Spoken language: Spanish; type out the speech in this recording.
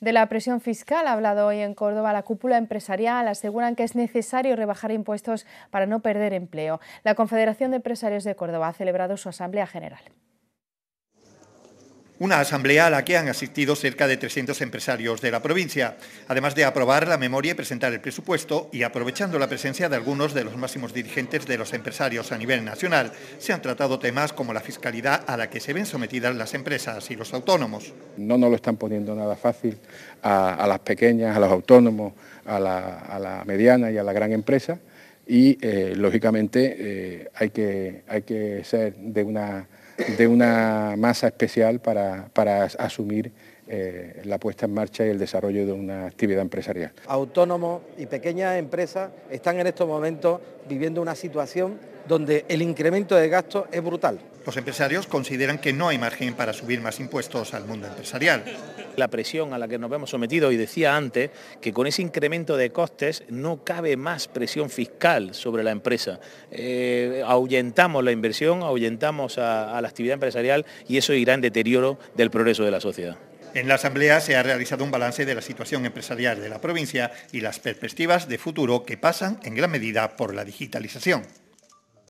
De la presión fiscal ha hablado hoy en Córdoba la cúpula empresarial. Aseguran que es necesario rebajar impuestos para no perder empleo. La Confederación de Empresarios de Córdoba ha celebrado su Asamblea General una asamblea a la que han asistido cerca de 300 empresarios de la provincia, además de aprobar la memoria y presentar el presupuesto y aprovechando la presencia de algunos de los máximos dirigentes de los empresarios a nivel nacional. Se han tratado temas como la fiscalidad a la que se ven sometidas las empresas y los autónomos. No nos lo están poniendo nada fácil a, las pequeñas, a los autónomos, a la, mediana y a la gran empresa y eh, lógicamente eh, hay, que, hay que ser de una de una masa especial para, asumir eh, la puesta en marcha y el desarrollo de una actividad empresarial. Autónomos y pequeñas empresas están en estos momentos viviendo una situación donde el incremento de gastos es brutal. Los empresarios consideran que no hay margen para subir más impuestos al mundo empresarial. La presión a la que nos vemos sometidos, y decía antes, que con ese incremento de costes no cabe más presión fiscal sobre la empresa. Eh, ahuyentamos la inversión, ahuyentamos a la actividad empresarial y eso irá en deterioro del progreso de la sociedad. En la Asamblea se ha realizado un balance de la situación empresarial de la provincia y las perspectivas de futuro que pasan en gran medida por la digitalización.